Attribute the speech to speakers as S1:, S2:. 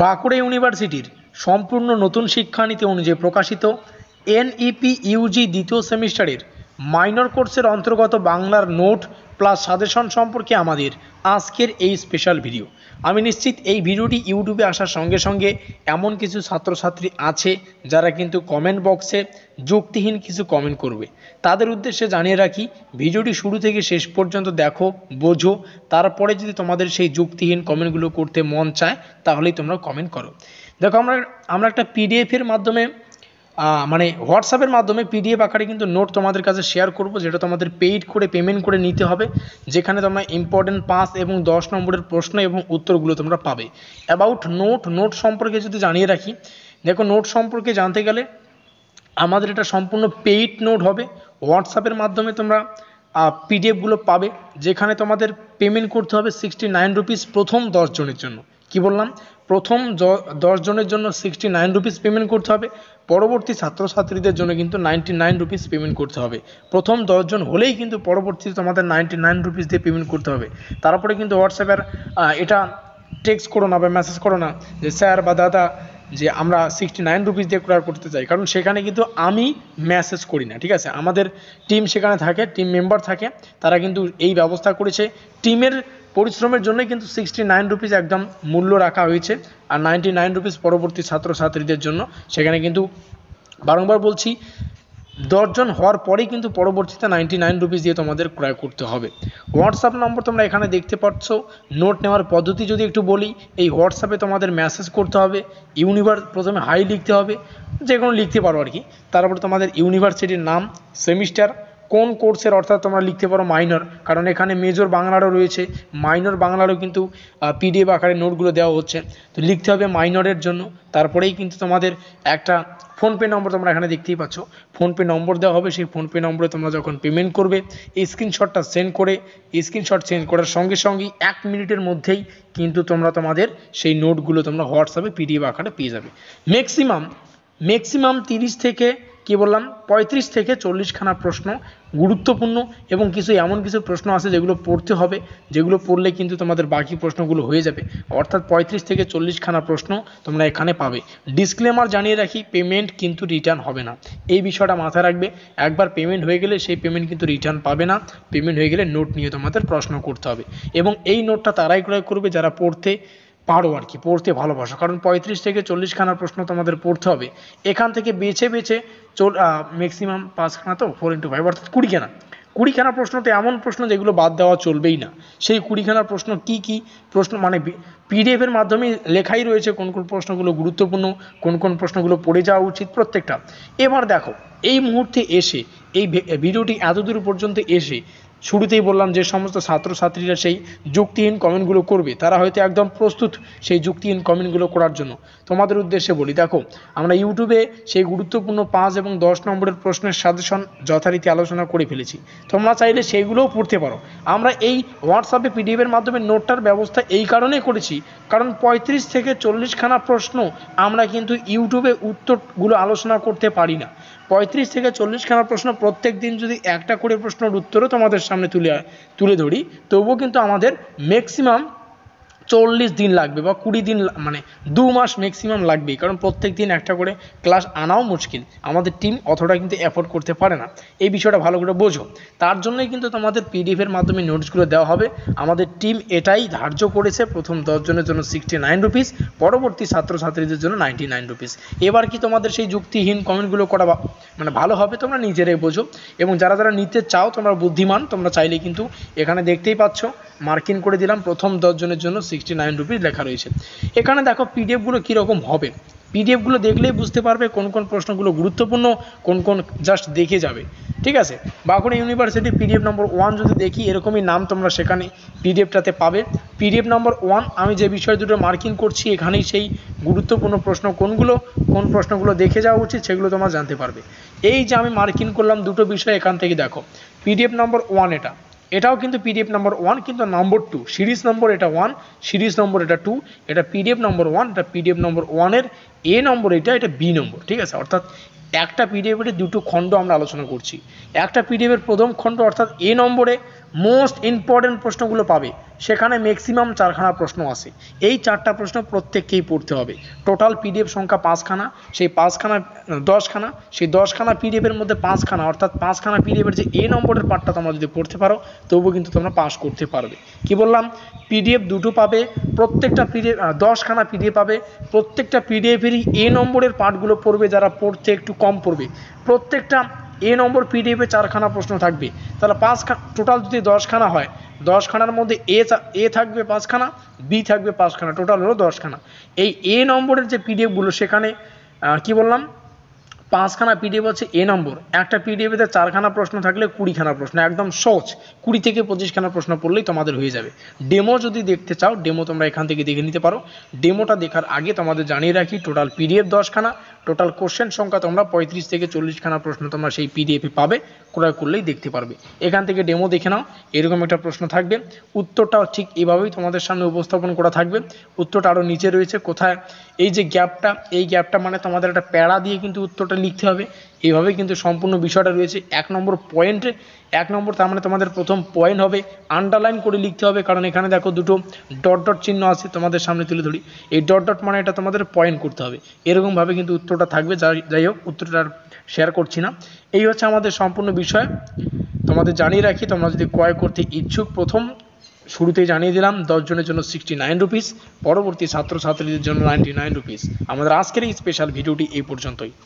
S1: বাঁকুড়া ইউনিভার্সিটির সম্পূর্ণ নতুন শিক্ষানীতি অনুযায়ী প্রকাশিত এনইপি ইউজি দ্বিতীয় সেমিস্টারের মাইনর কোর্সের অন্তর্গত বাংলার নোট প্লাস সাজেশন সম্পর্কে আমাদের আজকের এই স্পেশাল ভিডিও আমি নিশ্চিত এই ভিডিওটি ইউটিউবে আসার সঙ্গে সঙ্গে এমন কিছু ছাত্রছাত্রী আছে যারা কিন্তু কমেন্ট বক্সে যুক্তিহীন কিছু কমেন্ট করবে তাদের উদ্দেশ্যে জানিয়ে রাখি ভিডিওটি শুরু থেকে শেষ পর্যন্ত দেখো বোঝো তারপরে যদি তোমাদের সেই যুক্তিহীন কমেন্টগুলো করতে মন চায় তাহলেই তোমরা কমেন্ট করো দেখো আমরা আমরা একটা পিডিএফের মাধ্যমে মানে হোয়াটসঅ্যাপের মাধ্যমে পিডিএফ আকারে কিন্তু নোট তোমাদের কাছে শেয়ার করব যেটা তোমাদের পেইড করে পেমেন্ট করে নিতে হবে যেখানে তোমরা ইম্পর্টেন্ট পাঁচ এবং দশ নম্বরের প্রশ্ন এবং উত্তরগুলো তোমরা পাবে অ্যাবাউট নোট নোট সম্পর্কে যদি জানিয়ে রাখি দেখো নোট সম্পর্কে জানতে গেলে আমাদের এটা সম্পূর্ণ পেইড নোট হবে হোয়াটসঅ্যাপের মাধ্যমে তোমরা পিডিএফগুলো পাবে যেখানে তোমাদের পেমেন্ট করতে হবে সিক্সটি নাইন রুপিস প্রথম দশজনের জন্য কি বললাম প্রথম দশজনের জন্য সিক্সটি নাইন রুপিস পেমেন্ট করতে হবে পরবর্তী ছাত্রছাত্রীদের জন্য কিন্তু নাইনটি নাইন রুপিস পেমেন্ট করতে হবে প্রথম দশজন হলেই কিন্তু পরবর্তী তোমাদের নাইনটি নাইন রুপিস দিয়ে পেমেন্ট করতে হবে তারপরে কিন্তু হোয়াটসঅ্যাপের এটা টেক্সট করো না বা মেসেজ করো না যে স্যার বা দাদা যে আমরা সিক্সটি নাইন রুপিস দিয়ে ক্রয় করতে চাই কারণ সেখানে কিন্তু আমি মেসেজ করি না ঠিক আছে আমাদের টিম সেখানে থাকে টিম মেম্বার থাকে তারা কিন্তু এই ব্যবস্থা করেছে টিমের পরিশ্রমের জন্য কিন্তু সিক্সটি নাইন রুপিস একদম মূল্য রাখা হয়েছে আর নাইনটি নাইন রুপিস পরবর্তী ছাত্রছাত্রীদের জন্য সেখানে কিন্তু বারংবার বলছি দশজন হওয়ার পরেই কিন্তু পরবর্তীতে নাইনটি নাইন রুপিস দিয়ে তোমাদের ক্রয় করতে হবে হোয়াটসঅ্যাপ নম্বর তোমরা এখানে দেখতে পাচ্ছ নোট নেওয়ার পদ্ধতি যদি একটু বলি এই হোয়াটসঅ্যাপে তোমাদের মেসেজ করতে হবে ইউনিভার্স প্রথমে হাই লিখতে হবে যে কোনো লিখতে পারো আর কি তারপর তোমাদের ইউনিভার্সিটির নাম সেমিস্টার কোন কোর্সের অর্থাৎ তোমরা লিখতে পারো মাইনর কারণ এখানে মেজর বাংলারও রয়েছে মাইনর বাংলারও কিন্তু পিডিএফ আকারে নোটগুলো দেওয়া হচ্ছে তো লিখতে হবে মাইনরের জন্য তারপরেই কিন্তু তোমাদের একটা ফোনপে নম্বর তোমরা এখানে দেখতেই পাচ্ছ ফোনপে নম্বর দেওয়া হবে সেই ফোনপে নম্বরে তোমরা যখন পেমেন্ট করবে স্ক্রিনশটটা সেন্ড করে স্ক্রিনশট সেন্ড করার সঙ্গে সঙ্গেই এক মিনিটের মধ্যেই কিন্তু তোমরা তোমাদের সেই নোটগুলো তোমরা হোয়াটসঅ্যাপে পিডিএফ আকারে পেয়ে যাবে ম্যাক্সিমাম ম্যাক্সিমাম তিরিশ থেকে কি বললাম ৩৫ থেকে চল্লিশখানা প্রশ্ন গুরুত্বপূর্ণ এবং কিছু এমন কিছু প্রশ্ন আছে যেগুলো পড়তে হবে যেগুলো পড়লে কিন্তু তোমাদের বাকি প্রশ্নগুলো হয়ে যাবে অর্থাৎ ৩৫ থেকে চল্লিশখানা প্রশ্ন তোমরা এখানে পাবে ডিসক্লেমার জানিয়ে রাখি পেমেন্ট কিন্তু রিটার্ন হবে না এই বিষয়টা মাথায় রাখবে একবার পেমেন্ট হয়ে গেলে সেই পেমেন্ট কিন্তু রিটার্ন পাবে না পেমেন্ট হয়ে গেলে নোট নিয়ে তোমাদের প্রশ্ন করতে হবে এবং এই নোটটা তারাই ক্রয় করবে যারা পড়তে পারো আর কি পড়তে ভালোবাসো কারণ পঁয়ত্রিশ থেকে চল্লিশখানা প্রশ্ন তোমাদের পড়তে হবে এখান থেকে বেছে বেছে চল ম্যাক্সিমাম পাঁচখানা তো ফোর ইন্টু ফাইভ অর্থাৎ কুড়িখানা কুড়িখানা প্রশ্নতে এমন প্রশ্ন যেগুলো বাদ দেওয়া চলবেই না সেই কুড়িখানার প্রশ্ন কি কি প্রশ্ন মানে পিডিএফের মাধ্যমে লেখাই রয়েছে কোন কোন প্রশ্নগুলো গুরুত্বপূর্ণ কোন কোন প্রশ্নগুলো পড়ে যাওয়া উচিত প্রত্যেকটা এবার দেখো এই মুহূর্তে এসে এই ভিডিওটি এতদূর পর্যন্ত এসে শুরুতেই বললাম যে সমস্ত ছাত্রছাত্রীরা সেই যুক্তিহীন কমেন্টগুলো করবে তারা হয়তো একদম প্রস্তুত সেই যুক্তিহীন কমেন্টগুলো করার জন্য তোমাদের উদ্দেশ্যে বলি দেখো আমরা ইউটিউবে সেই গুরুত্বপূর্ণ পাঁচ এবং দশ নম্বরের প্রশ্নের সাজেশন যথারীতি আলোচনা করে ফেলেছি তোমরা চাইলে সেইগুলোও পড়তে পারো আমরা এই হোয়াটসঅ্যাপে পিডিএফের মাধ্যমে নোটটার ব্যবস্থা এই কারণেই করেছি কারণ পঁয়ত্রিশ থেকে চল্লিশখানা প্রশ্ন আমরা কিন্তু ইউটিউবে উত্তরগুলো আলোচনা করতে পারি না পঁয়ত্রিশ থেকে চল্লিশখানা প্রশ্ন প্রত্যেক দিন যদি একটা করে প্রশ্নের উত্তরও তোমাদের সামনে তুলে তুলে ধরি তবুও কিন্তু আমাদের ম্যাক্সিমাম চল্লিশ দিন লাগবে বা কুড়ি দিন মানে দু মাস ম্যাক্সিমাম লাগবে কারণ প্রত্যেক দিন একটা করে ক্লাস আনাও মুশকিল আমাদের টিম অতটা কিন্তু অ্যাফোর্ড করতে পারে না এই বিষয়টা ভালো করে বোঝো তার জন্যই কিন্তু তোমাদের পিডিএফের মাধ্যমে নোটসগুলো দেওয়া হবে আমাদের টিম এটাই ধার্য করেছে প্রথম দশজনের জন্য সিক্সটি নাইন রুপিস পরবর্তী ছাত্রছাত্রীদের জন্য নাইনটি নাইন রুপিস এবার কি তোমাদের সেই যুক্তিহীন কমেন্টগুলো করা মানে ভালো হবে তোমরা নিজেরাই বোঝো এবং যারা যারা নিতে চাও তোমরা বুদ্ধিমান তোমরা চাইলে কিন্তু এখানে দেখতেই পাচ্ছ মার্কিন করে দিলাম প্রথম দশজনের জন্য সিক্সটি নাইন রুপিস লেখা রয়েছে এখানে দেখো পিডিএফগুলো কীরকম হবে পিডিএফগুলো দেখলেই বুঝতে পারবে কোন কোন প্রশ্নগুলো গুরুত্বপূর্ণ কোন কোন জাস্ট দেখে যাবে ঠিক আছে Bankura university PDF number one যদি দেখি এরকমই নাম তোমরা সেখানে পিডিএফটাতে পাবে পিডিএফ নম্বর ওয়ান আমি যে বিষয় দুটো মার্কিং করছি এখানেই সেই গুরুত্বপূর্ণ প্রশ্ন কোনগুলো কোন প্রশ্নগুলো দেখে যাওয়া উচিত সেগুলো তোমরা জানতে পারবে এই যে আমি মার্কিং করলাম দুটো বিষয় এখান থেকে দেখো পিডিএফ নম্বর ওয়ান এটা এটাও কিন্তু পিডিএফ নাম্বার ওয়ান কিন্তু নম্বর টু সিরিজ নম্বর এটা ওয়ান সিরিজ নম্বর এটা টু এটা পিডিএফ নম্বর ওয়ান এটা পিডিএফ নম্বর ওয়ানের এ নম্বর এটা এটা বি নম্বর ঠিক আছে অর্থাৎ একটা পিডিএফের দুটো খণ্ড আমরা আলোচনা করছি একটা পিডিএফের প্রথম খণ্ড অর্থাৎ এ নম্বরে মোস্ট ইম্পর্টেন্ট প্রশ্নগুলো পাবে সেখানে ম্যাক্সিমাম চারখানা প্রশ্ন আছে এই চারটা প্রশ্ন প্রত্যেককেই পড়তে হবে টোটাল পিডিএফ সংখ্যা পাঁচখানা সেই পাঁচখানা দশখানা সেই দশখানা পিডিএফের মধ্যে পাঁচখানা অর্থাৎ পাঁচখানা পিডিএফের যে এ নম্বরের পার্টটা তোমরা যদি পড়তে পারো তবুও কিন্তু তোমরা পাস করতে পারবে কি বললাম পিডিএফ দুটো পাবে প্রত্যেকটা পিডিএফ দশখানা পিডিএফ পাবে প্রত্যেকটা পিডিএফেরই এ নম্বরের পার্টগুলো পড়বে যারা পড়তে একটু কম পড়বে প্রত্যেকটা এ নম্বর পিডিএফে চারখানা প্রশ্ন থাকবে তাহলে পাঁচ টোটাল যদি দশখানা হয় দশখানার মধ্যে এ এ থাকবে পাঁচখানা বি থাকবে পাঁচখানা টোটাল হলো দশখানা এই এ নম্বরের যে পিডিএফগুলো সেখানে কি বললাম পাঁচখানা পিডিএফ হচ্ছে এ নম্বর একটা পিডিএফেতে চারখানা প্রশ্ন থাকলে কুড়িখানা প্রশ্ন একদম সহজ কুড়ি থেকে পঁচিশখানা প্রশ্ন পড়লেই তোমাদের হয়ে যাবে ডেমো যদি দেখতে চাও ডেমো তোমরা এখান থেকে দেখে নিতে পারো ডেমোটা দেখার আগে তোমাদের জানিয়ে রাখি টোটাল পিডিএফ দশখানা টোটাল কোশ্চেন সংখ্যা তোমরা পঁয়ত্রিশ থেকে চল্লিশখানা প্রশ্ন তোমরা সেই পিডিএফে পাবে ক্রয় করলেই দেখতে পারবে এখান থেকে ডেমো দেখে নাও এরকম একটা প্রশ্ন থাকবে উত্তরটাও ঠিক এভাবেই তোমাদের সামনে উপস্থাপন করা থাকবে উত্তরটা আরও নিচে রয়েছে কোথায় এই যে গ্যাপটা এই গ্যাপটা মানে তোমাদের একটা প্যারা দিয়ে কিন্তু উত্তরটা উত্তরটা লিখতে হবে এভাবে কিন্তু সম্পূর্ণ বিষয়টা রয়েছে এক নম্বর পয়েন্টে এক নম্বর তার মানে তোমাদের প্রথম পয়েন্ট হবে আন্ডারলাইন করে লিখতে হবে কারণ এখানে দেখো দুটো ডট ডট চিহ্ন আছে তোমাদের সামনে তুলে ধরি এই ডট ডট মানে এটা তোমাদের পয়েন্ট করতে হবে এরকমভাবে কিন্তু উত্তরটা থাকবে যাই হোক উত্তরটা শেয়ার করছি না এই হচ্ছে আমাদের সম্পূর্ণ বিষয় তোমাদের জানিয়ে রাখি তোমরা যদি ক্রয় করতে ইচ্ছুক প্রথম শুরুতেই জানিয়ে দিলাম দশজনের জন্য সিক্সটি নাইন রুপিস পরবর্তী ছাত্রছাত্রীদের জন্য নাইনটি নাইন রুপিস আমাদের আজকের এই স্পেশাল ভিডিওটি এই পর্যন্তই